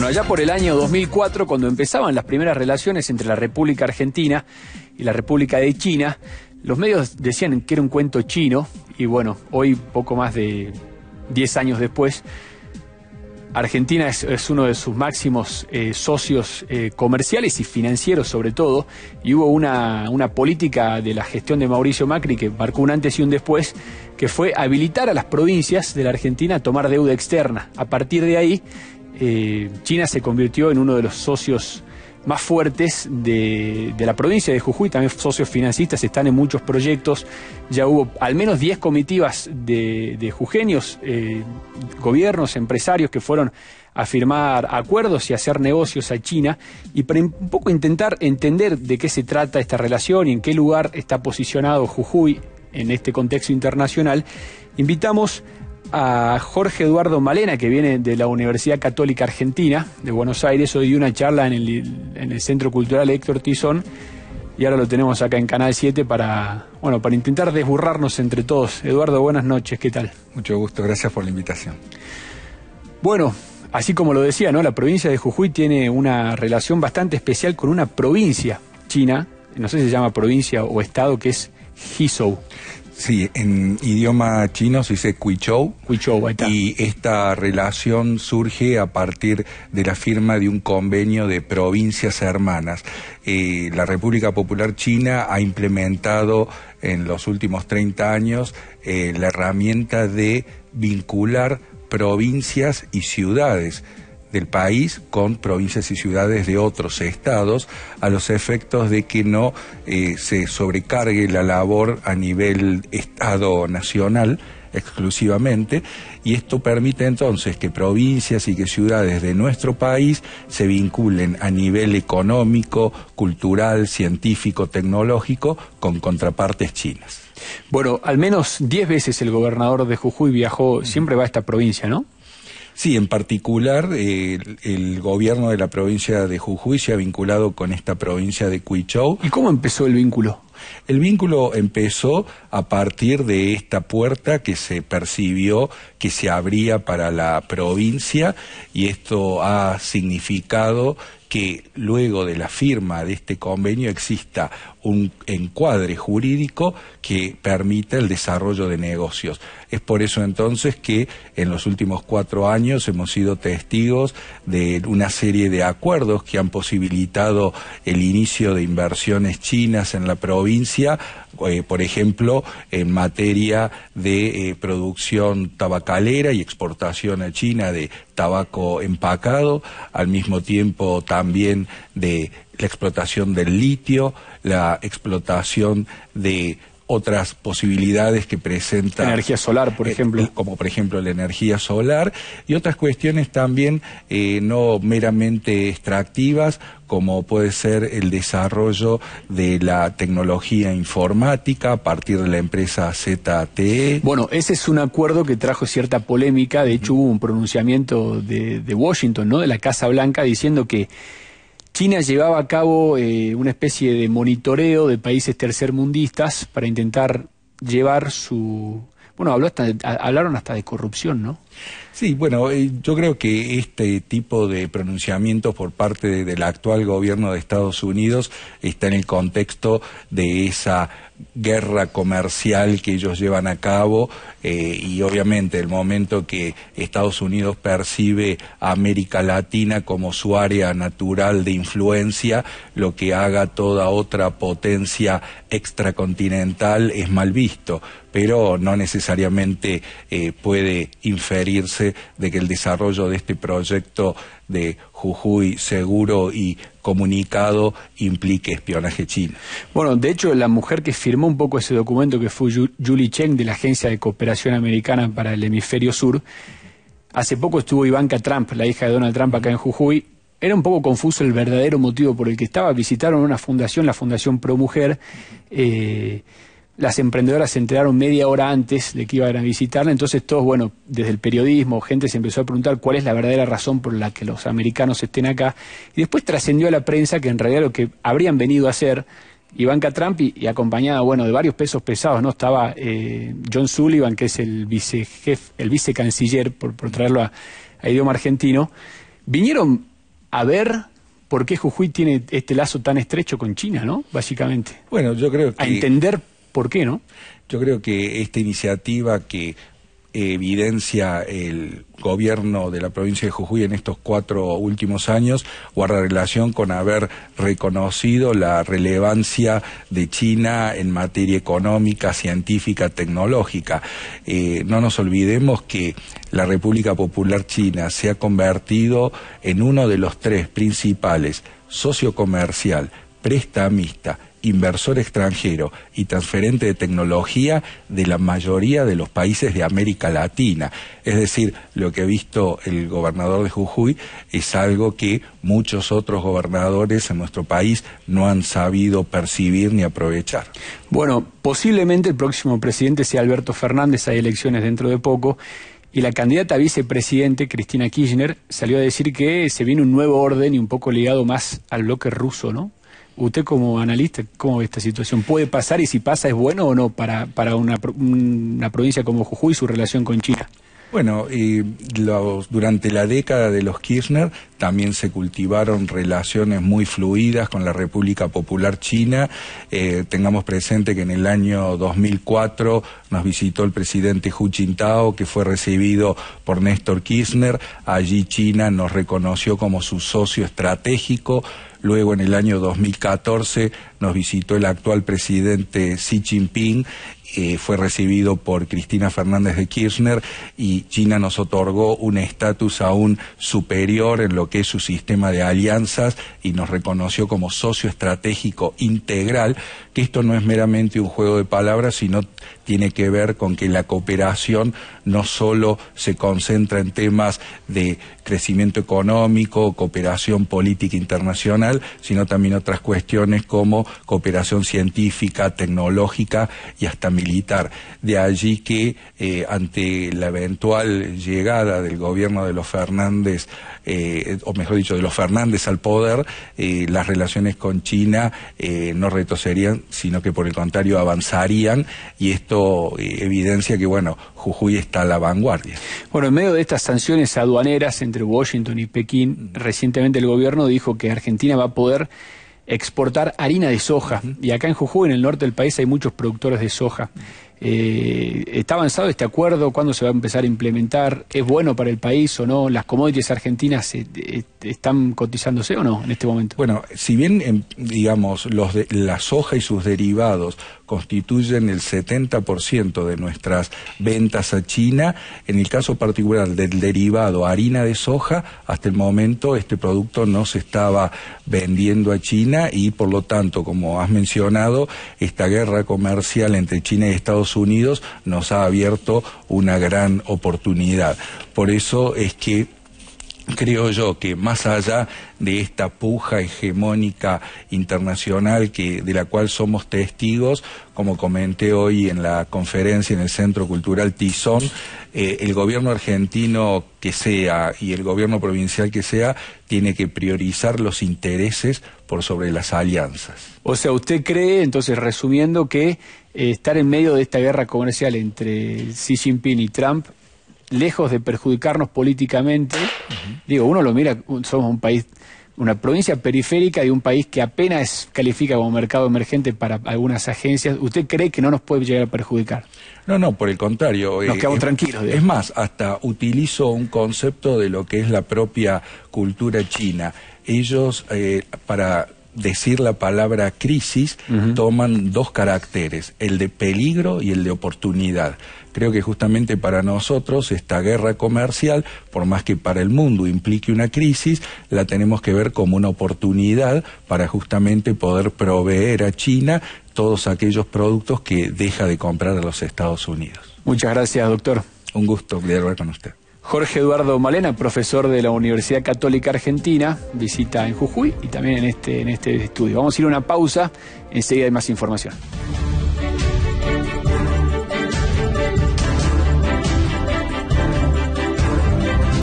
Bueno, allá por el año 2004, cuando empezaban las primeras relaciones entre la República Argentina y la República de China, los medios decían que era un cuento chino y bueno, hoy poco más de 10 años después, Argentina es, uno de sus máximos eh, socios eh, comerciales y financieros sobre todo, y hubo una, una, política de la gestión de Mauricio Macri que marcó un antes y un después, que fue habilitar a las provincias de la Argentina a tomar deuda externa. A partir de ahí, eh, China se convirtió en uno de los socios más fuertes de, la provincia de Jujuy, también socios financistas, están en muchos proyectos. Ya hubo al menos 10 comitivas de, de jujeños, eh, gobiernos, empresarios que fueron a firmar acuerdos y hacer negocios a China y para un poco intentar entender de qué se trata esta relación y en qué lugar está posicionado Jujuy en este contexto internacional, invitamos a a Jorge Eduardo Malena, que viene de la Universidad Católica Argentina, de Buenos Aires. Hoy dio una charla en el, Centro Cultural Héctor Tizón y ahora lo tenemos acá en Canal 7 para, bueno, para intentar desburrarnos entre todos. Eduardo, buenas noches, ¿qué tal? Mucho gusto, gracias por la invitación. Bueno, así como lo decía, ¿no? La provincia de Jujuy tiene una relación bastante especial con una provincia china, no sé si se llama provincia o estado, que es Hizhou. Sí, en idioma chino se dice cuichou, Y esta relación surge a partir de la firma de un convenio de provincias hermanas. Eh, la República Popular China ha implementado en los últimos 30 años eh, la herramienta de vincular provincias y ciudades del país con provincias y ciudades de otros estados a los efectos de que no eh, se sobrecargue la labor a nivel estado nacional exclusivamente y esto permite entonces que provincias y que ciudades de nuestro país se vinculen a nivel económico, cultural, científico, tecnológico con contrapartes chinas. Bueno, al menos 10 veces el gobernador de Jujuy viajó, siempre va a esta provincia, ¿no? Sí, en particular eh, el, gobierno de la provincia de Jujuy se ha vinculado con esta provincia de Cuichou. ¿Y cómo empezó el vínculo? El vínculo empezó a partir de esta puerta que se percibió que se abría para la provincia y esto ha significado que luego de la firma de este convenio exista un encuadre jurídico que permita el desarrollo de negocios. Es por eso entonces que en los últimos cuatro años hemos sido testigos de una serie de acuerdos que han posibilitado el inicio de inversiones chinas en la provincia, eh, por ejemplo, en materia de eh, producción tabacalera y exportación a China de tabaco empacado, al mismo tiempo también de la explotación del litio, la explotación de otras posibilidades que presenta. Energía solar, por eh, ejemplo. Eh, como por ejemplo la energía solar y otras cuestiones también eh, no meramente extractivas, como puede ser el desarrollo de la tecnología informática a partir de la empresa ZTE. Bueno, ese es un acuerdo que trajo cierta polémica. De hecho, hubo un pronunciamiento de Washington, ¿no? De la Casa Blanca diciendo que China llevaba a cabo eh, una especie de monitoreo de países tercermundistas para intentar llevar su... Bueno, hablaron hasta de corrupción, ¿no? Sí, bueno, eh, yo creo que este tipo de pronunciamientos por parte del actual gobierno de Estados Unidos está en el contexto de esa guerra comercial que ellos llevan a cabo eh, y obviamente el momento que Estados Unidos percibe a América Latina como su área natural de influencia, lo que haga toda otra potencia extracontinental es mal visto, pero no necesariamente eh, puede inferir de que el desarrollo de este proyecto de Jujuy seguro y comunicado implique espionaje chino. Bueno, de hecho, la mujer que firmó un poco ese documento, que fue Julie Cheng, de la Agencia de Cooperación Americana para el Hemisferio Sur, hace poco estuvo Ivanka Trump, la hija de Donald Trump, acá en Jujuy, era un poco confuso el verdadero motivo por el que estaba. Visitaron una fundación, la Fundación Pro Mujer, eh, las emprendedoras se enteraron media hora antes de que iban a visitarla, entonces todos, bueno, desde el periodismo, gente se empezó a preguntar cuál es la verdadera razón por la que los americanos estén acá, y después trascendió a la prensa que en realidad lo que habrían venido a hacer Ivanka Trump y, acompañada, bueno, de varios pesos pesados, ¿no? Estaba eh, John Sullivan, que es el vicejef, el vicecanciller, por, traerlo a, idioma argentino, vinieron a ver por qué Jujuy tiene este lazo tan estrecho con China, ¿no? Básicamente. Bueno, yo creo que... A entender ¿Por qué no? Yo creo que esta iniciativa que evidencia el gobierno de la provincia de Jujuy en estos cuatro últimos años guarda relación con haber reconocido la relevancia de China en materia económica, científica, tecnológica. Eh, no nos olvidemos que la República Popular China se ha convertido en uno de los tres principales socio comercial, prestamista inversor extranjero y transferente de tecnología de la mayoría de los países de América Latina. Es decir, lo que ha visto el gobernador de Jujuy es algo que muchos otros gobernadores en nuestro país no han sabido percibir ni aprovechar. Bueno, posiblemente el próximo presidente sea Alberto Fernández, hay elecciones dentro de poco. Y la candidata a vicepresidente, Cristina Kirchner, salió a decir que se viene un nuevo orden y un poco ligado más al bloque ruso, ¿no? Usted como analista, ¿cómo ve esta situación? ¿Puede pasar y si pasa es bueno o no para, para una, una provincia como Jujuy y su relación con China? Bueno, durante la década de los Kirchner también se cultivaron relaciones muy fluidas con la República Popular China. Eh, tengamos presente que en el año 2004 nos visitó el presidente Hu Jintao, que fue recibido por Néstor Kirchner. Allí China nos reconoció como su socio estratégico. Luego, en el año 2014, nos visitó el actual presidente Xi Jinping eh, fue recibido por Cristina Fernández de Kirchner y China nos otorgó un estatus aún superior en lo que es su sistema de alianzas y nos reconoció como socio estratégico integral, que esto no es meramente un juego de palabras, sino tiene que ver con que la cooperación no solo se concentra en temas de crecimiento económico, cooperación política internacional, sino también otras cuestiones como cooperación científica, tecnológica y hasta militar. De allí que eh, ante la eventual llegada del gobierno de los Fernández, eh, o mejor dicho, de los Fernández al poder, eh, las relaciones con China no retrocederían, sino que por el contrario avanzarían y esto evidencia que, bueno, Jujuy está a la vanguardia. Bueno, en medio de estas sanciones aduaneras entre Washington y Pekín, recientemente el gobierno dijo que Argentina va a poder exportar harina de soja. Y acá en Jujuy, en el norte del país, hay muchos productores de soja. Eh, ¿Está avanzado este acuerdo? ¿Cuándo se va a empezar a implementar? ¿Es bueno para el país o no? ¿Las commodities argentinas eh, eh, están cotizándose o no en este momento? Bueno, si bien, em, digamos, los de, la soja y sus derivados constituyen el 70% de nuestras ventas a China, en el caso particular del derivado harina de soja, hasta el momento este producto no se estaba vendiendo a China y, por lo tanto, como has mencionado, esta guerra comercial entre China y Estados Unidos nos ha abierto una gran oportunidad. Por eso es que creo yo que más allá de esta puja hegemónica internacional que, de la cual somos testigos, como comenté hoy en la conferencia en el Centro Cultural Tizón, eh, el gobierno argentino que sea y el gobierno provincial que sea tiene que priorizar los intereses por sobre las alianzas. O sea, usted cree, entonces, resumiendo, que eh, estar en medio de esta guerra comercial entre Xi Jinping y Trump lejos de perjudicarnos políticamente, digo, uno lo mira, somos un país, una provincia periférica de un país que apenas califica como mercado emergente para algunas agencias, ¿usted cree que no nos puede llegar a perjudicar? No, no, por el contrario. Eh, nos quedamos tranquilos. Es más, hasta utilizo un concepto de lo que es la propia cultura china. Ellos, eh, para decir la palabra crisis toman dos caracteres, el de peligro y el de oportunidad. Creo que justamente para nosotros esta guerra comercial, por más que para el mundo implique una crisis, la tenemos que ver como una oportunidad para justamente poder proveer a China todos aquellos productos que deja de comprar a los Estados Unidos. Muchas gracias, doctor. Un gusto hablar con usted. Jorge Eduardo Malena, profesor de la Universidad Católica Argentina, visita en Jujuy y también en este, en este estudio. Vamos a ir a una pausa, enseguida hay más información.